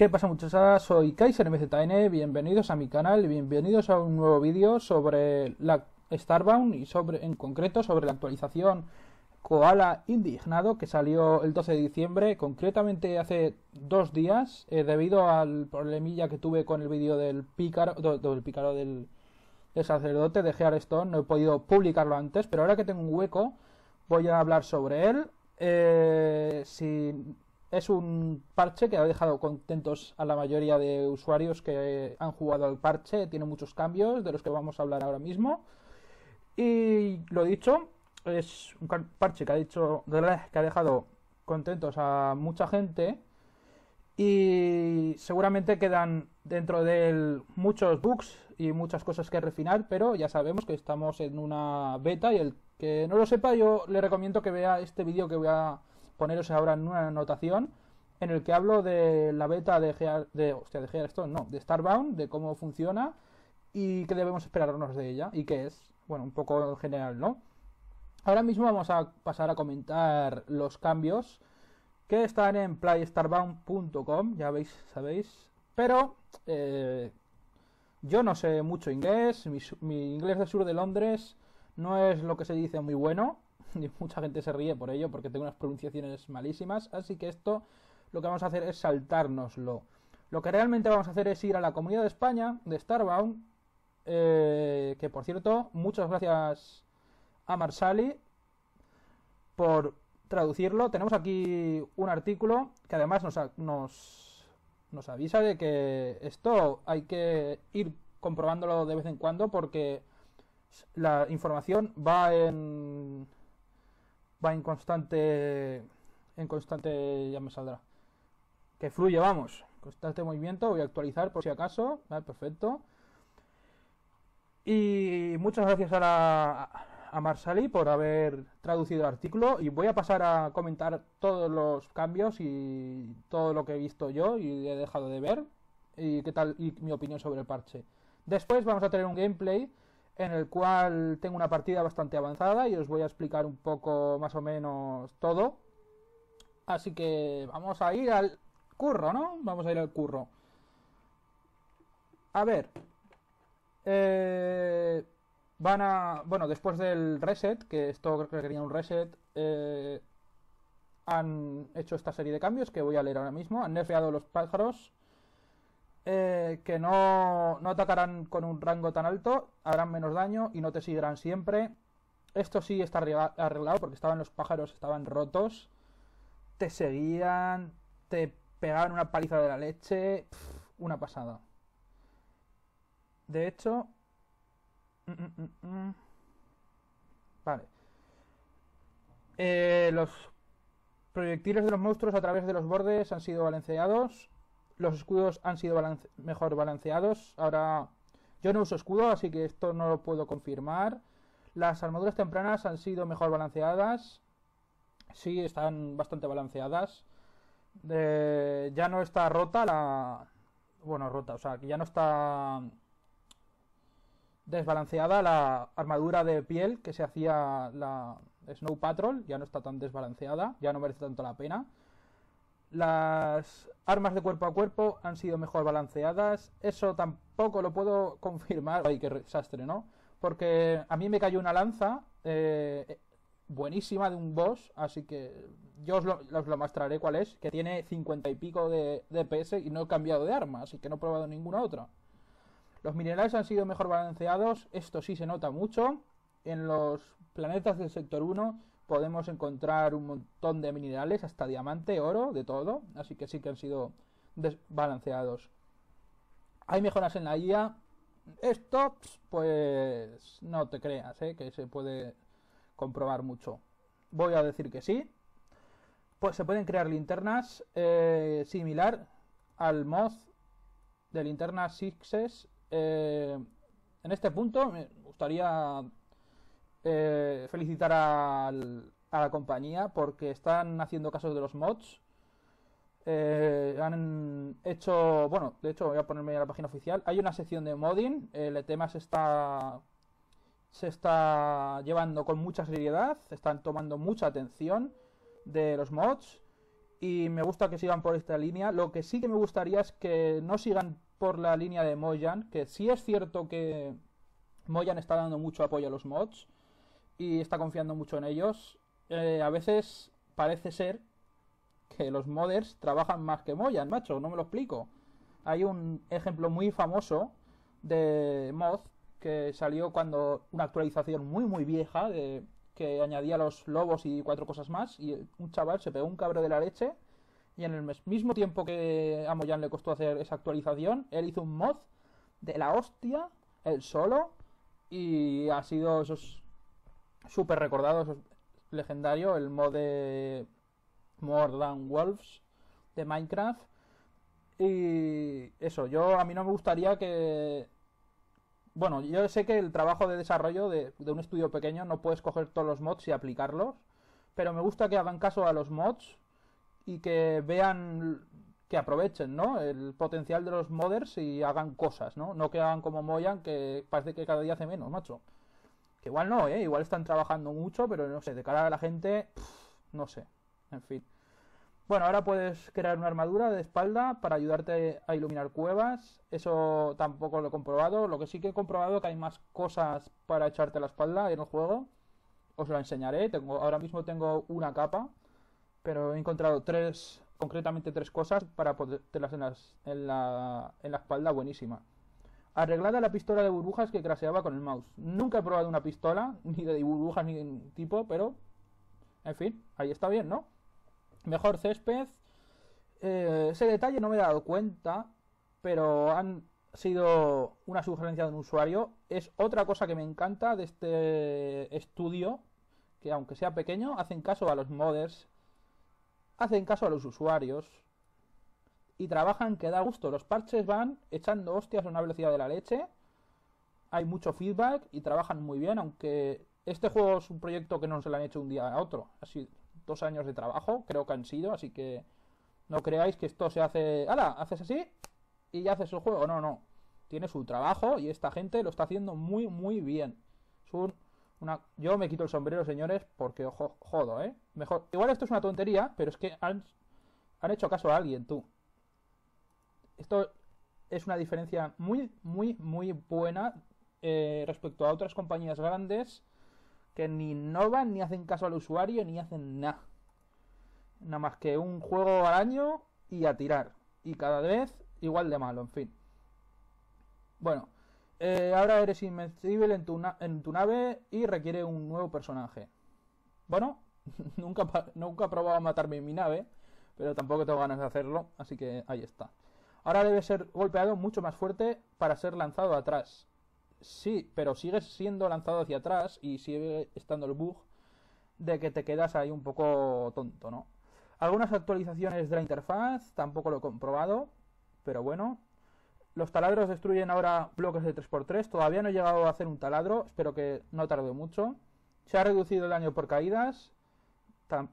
¿Qué pasa muchachas? Soy Kaiser bienvenidos a mi canal y bienvenidos a un nuevo vídeo sobre la Starbound y sobre, en concreto sobre la actualización Koala Indignado que salió el 12 de diciembre, concretamente hace dos días, eh, debido al problemilla que tuve con el vídeo del pícaro, del pícaro del, sacerdote de Hearthstone, no he podido publicarlo antes, pero ahora que tengo un hueco voy a hablar sobre él. Eh, si es un parche que ha dejado contentos a la mayoría de usuarios que han jugado al parche. Tiene muchos cambios de los que vamos a hablar ahora mismo. Y lo dicho, es un parche que ha, dicho, que ha dejado contentos a mucha gente. Y seguramente quedan dentro de él muchos bugs y muchas cosas que refinar, pero ya sabemos que estamos en una beta y el que no lo sepa yo le recomiendo que vea este vídeo que voy a poneros ahora en una anotación en el que hablo de la beta de, de, hostia, de Gearstone, no, de Starbound, de cómo funciona y qué debemos esperarnos de ella y qué es, bueno, un poco general, ¿no? Ahora mismo vamos a pasar a comentar los cambios que están en playstarbound.com, ya veis, sabéis, pero eh, yo no sé mucho inglés, mi, mi inglés del sur de Londres no es lo que se dice muy bueno, y mucha gente se ríe por ello porque tengo unas pronunciaciones malísimas, así que esto lo que vamos a hacer es saltárnoslo. Lo que realmente vamos a hacer es ir a la comunidad de España, de Starbound, eh, que por cierto, muchas gracias a Marsali por traducirlo. Tenemos aquí un artículo que además nos, nos avisa de que esto hay que ir comprobándolo de vez en cuando porque la información va en va en constante, en constante, ya me saldrá, que fluye, vamos, constante movimiento, voy a actualizar por si acaso, perfecto. Y muchas gracias a, a Marsali por haber traducido el artículo y voy a pasar a comentar todos los cambios y todo lo que he visto yo y he dejado de ver y qué tal y mi opinión sobre el parche. Después vamos a tener un gameplay en el cual tengo una partida bastante avanzada y os voy a explicar un poco más o menos todo. Así que vamos a ir al curro, ¿no? Vamos a ir al curro. A ver. Eh, van a... Bueno, después del reset, que esto creo que quería un reset, eh, han hecho esta serie de cambios que voy a leer ahora mismo. Han nerfeado los pájaros eh, que no, atacarán con un rango tan alto, harán menos daño y no te seguirán siempre. Esto sí está arreglado porque estaban los pájaros, estaban rotos. Te seguían, te pegaban una paliza de la leche. una pasada. De hecho... Mm, mm, mm, vale. Eh, los proyectiles de los monstruos a través de los bordes han sido balanceados los escudos han sido mejor balanceados. Ahora, yo no uso escudo, así que esto no lo puedo confirmar. Las armaduras tempranas han sido mejor balanceadas. Sí, están bastante balanceadas. ya no está rota la... Bueno, rota, o sea, que ya no está desbalanceada la armadura de piel que se hacía la Snow Patrol. Ya no está tan desbalanceada, ya no merece tanto la pena. Las armas de cuerpo a cuerpo han sido mejor balanceadas. Eso tampoco lo puedo confirmar. Ay, qué desastre, ¿no? Porque a mí me cayó una lanza eh, buenísima de un boss, así que yo os lo, mostraré cuál es, que tiene 50 y pico de, DPS y no he cambiado de arma, así que no he probado ninguna otra. Los minerales han sido mejor balanceados, esto sí se nota mucho. En los planetas del sector 1 podemos encontrar un montón de minerales, hasta diamante, oro, de todo, así que sí que han sido desbalanceados. Hay mejoras en la guía? Esto, pues no te creas, ¿eh? que se puede comprobar mucho. Voy a decir que sí. Pues se pueden crear linternas eh, similar al mod de linternas Sixes. Eh, en este punto me gustaría eh, felicitar a la compañía porque están haciendo casos de los mods. Eh, han hecho, bueno, de hecho voy a ponerme a la página oficial. Hay una sección de modding, el tema se está se está llevando con mucha seriedad, están tomando mucha atención de los mods y me gusta que sigan por esta línea. Lo que sí que me gustaría es que no sigan por la línea de Moyan, que sí es cierto que Moyan está dando mucho apoyo a los mods y está confiando mucho en ellos. Eh, a veces parece ser que los modders trabajan más que Moyan, macho, no me lo explico. Hay un ejemplo muy famoso de mod que salió cuando una actualización muy muy vieja de, que añadía los lobos y cuatro cosas más y un chaval se pegó un cabro de la leche y en el mismo tiempo que a Moyan le costó hacer esa actualización, él hizo un mod de la hostia, Él solo y ha sido esos súper recordado, legendario, el mod de More Than Wolves de Minecraft. Y eso, yo a mí no me gustaría que... Bueno, yo sé que el trabajo de desarrollo de, de un estudio pequeño no puedes coger todos los mods y aplicarlos, pero me gusta que hagan caso a los mods y que vean que aprovechen, ¿no? El potencial de los modders y hagan cosas, ¿no? No que hagan como Moyan, que parece que cada día hace menos, macho. Que igual no, ¿eh? Igual están trabajando mucho, pero no sé, de cara a la gente, no sé. En fin. Bueno, ahora puedes crear una armadura de espalda para ayudarte a iluminar cuevas. Eso tampoco lo he comprobado. Lo que sí que he comprobado es que hay más cosas para echarte a la espalda en el juego. Os lo enseñaré. Tengo, ahora mismo tengo una capa, pero he encontrado tres, concretamente tres cosas para ponerlas la, en la espalda buenísima. Arreglada la pistola de burbujas que craseaba con el mouse. Nunca he probado una pistola, ni de burbujas ni de tipo, pero. En fin, ahí está bien, ¿no? Mejor césped. Eh, ese detalle no me he dado cuenta, pero han sido una sugerencia de un usuario. Es otra cosa que me encanta de este estudio, que aunque sea pequeño, hacen caso a los modders, hacen caso a los usuarios y trabajan que da gusto. Los parches van echando hostias a una velocidad de la leche. Hay mucho feedback y trabajan muy bien, aunque este juego es un proyecto que no se lo han hecho un día a otro. Así, dos años de trabajo, creo que han sido, así que no creáis que esto se hace... ¡Hala! Haces así y ya haces el juego. No, no. Tiene su trabajo y esta gente lo está haciendo muy, muy bien. Una... Yo me quito el sombrero, señores, porque ojo, jodo, ¿eh? Mejor... Igual esto es una tontería, pero es que han, han hecho caso a alguien, tú esto es una diferencia muy, muy, muy buena eh, respecto a otras compañías grandes que ni innovan, ni hacen caso al usuario, ni hacen nada. Nada más que un juego al año y a tirar. Y cada vez igual de malo, en fin. Bueno, eh, ahora eres invencible en tu, nave y requiere un nuevo personaje. Bueno, nunca, nunca he probado a matarme en mi nave, pero tampoco tengo ganas de hacerlo, así que ahí está. Ahora debe ser golpeado mucho más fuerte para ser lanzado atrás. Sí, pero sigue siendo lanzado hacia atrás y sigue estando el bug de que te quedas ahí un poco tonto, ¿no? Algunas actualizaciones de la interfaz, tampoco lo he comprobado, pero bueno. Los taladros destruyen ahora bloques de 3x3, todavía no he llegado a hacer un taladro, espero que no tarde mucho. Se ha reducido el daño por caídas.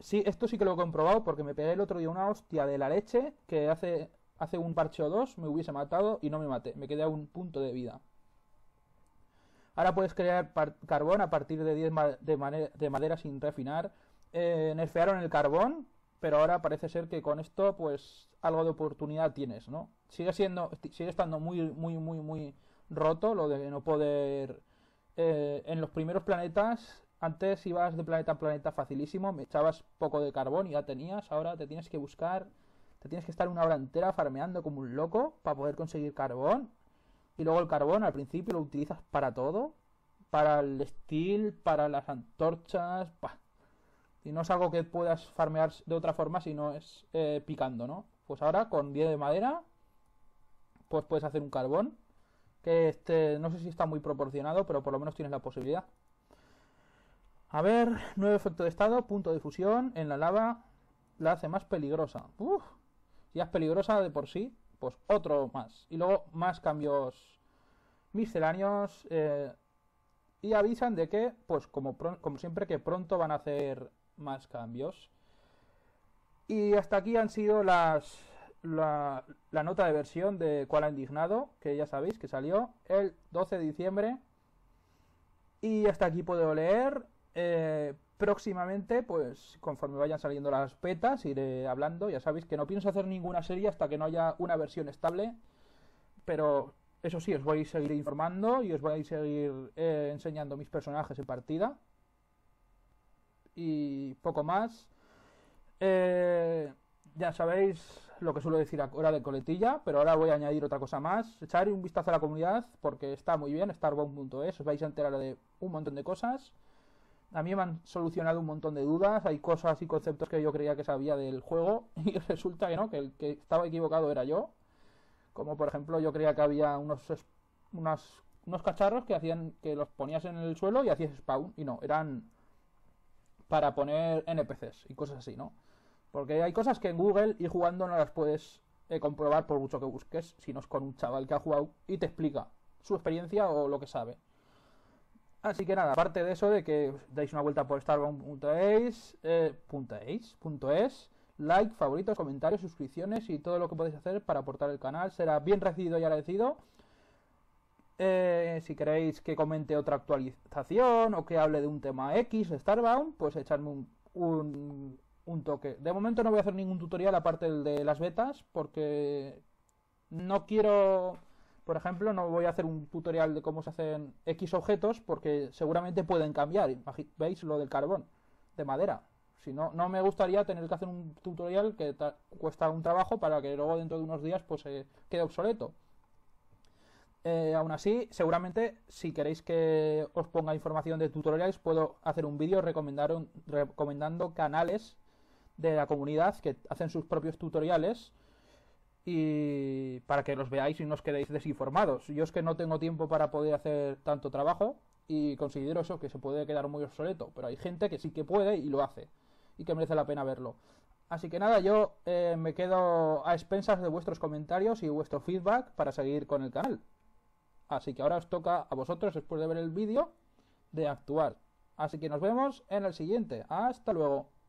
Sí, esto sí que lo he comprobado porque me pegué el otro día una hostia de la leche que hace hace un parche o dos me hubiese matado y no me maté, me quedé a un punto de vida. Ahora puedes crear carbón a partir de 10 de, madera sin refinar. Eh, nerfearon el carbón, pero ahora parece ser que con esto, pues, algo de oportunidad tienes, ¿no? Sigue siendo, sigue estando muy, muy, muy, muy roto lo de no poder. Eh, en los primeros planetas, antes ibas de planeta a planeta facilísimo, me echabas poco de carbón y ya tenías, ahora te tienes que buscar te tienes que estar una hora entera farmeando como un loco para poder conseguir carbón. Y luego el carbón al principio lo utilizas para todo. Para el steel, para las antorchas. Bah. Y no es algo que puedas farmear de otra forma si no es eh, picando, ¿no? Pues ahora con 10 de madera, pues puedes hacer un carbón. Que este, no sé si está muy proporcionado, pero por lo menos tienes la posibilidad. A ver, nuevo efecto de estado, punto de fusión en la lava la hace más peligrosa. Uf, si es peligrosa de por sí, pues otro más. Y luego más cambios misceláneos. Eh, y avisan de que, pues como, como siempre, que pronto van a hacer más cambios. Y hasta aquí han sido las la, nota de versión de Cual ha indignado, que ya sabéis que salió el 12 de diciembre. Y hasta aquí puedo leer. Eh, próximamente, pues conforme vayan saliendo las petas, iré hablando. Ya sabéis que no pienso hacer ninguna serie hasta que no haya una versión estable. Pero eso sí, os voy a seguir informando y os voy a seguir eh, enseñando mis personajes en partida. Y poco más. Eh, ya sabéis lo que suelo decir ahora de coletilla, pero ahora voy a añadir otra cosa más. Echar un vistazo a la comunidad porque está muy bien, starbound.es, os vais a enterar de un montón de cosas a mí me han solucionado un montón de dudas, hay cosas y conceptos que yo creía que sabía del juego y resulta que no, que el que estaba equivocado era yo. Como por ejemplo yo creía que había unos, unos cacharros que hacían que los ponías en el suelo y hacías spawn y no, eran para poner NPCs y cosas así, ¿no? Porque hay cosas que en Google y jugando no las puedes eh, comprobar por mucho que busques, sino es con un chaval que ha jugado y te explica su experiencia o lo que sabe. Así que nada, aparte de eso de que dais una vuelta por starbound.es, eh, like, favoritos, comentarios, suscripciones y todo lo que podéis hacer para aportar el canal. Será bien recibido y agradecido. Eh, si queréis que comente otra actualización o que hable de un tema X de Starbound, pues echarme un, toque. De momento no voy a hacer ningún tutorial aparte del de las betas porque no quiero por ejemplo, no voy a hacer un tutorial de cómo se hacen X objetos porque seguramente pueden cambiar. ¿Veis lo del carbón? De madera. Si no, no me gustaría tener que hacer un tutorial que cuesta un trabajo para que luego dentro de unos días pues se eh, quede obsoleto. Eh, aún así, seguramente si queréis que os ponga información de tutoriales, puedo hacer un vídeo recomendando canales de la comunidad que hacen sus propios tutoriales y para que los veáis y no os quedéis desinformados. Yo es que no tengo tiempo para poder hacer tanto trabajo y considero eso que se puede quedar muy obsoleto, pero hay gente que sí que puede y lo hace y que merece la pena verlo. Así que nada, yo eh, me quedo a expensas de vuestros comentarios y vuestro feedback para seguir con el canal. Así que ahora os toca a vosotros, después de ver el vídeo, de actuar. Así que nos vemos en el siguiente. Hasta luego.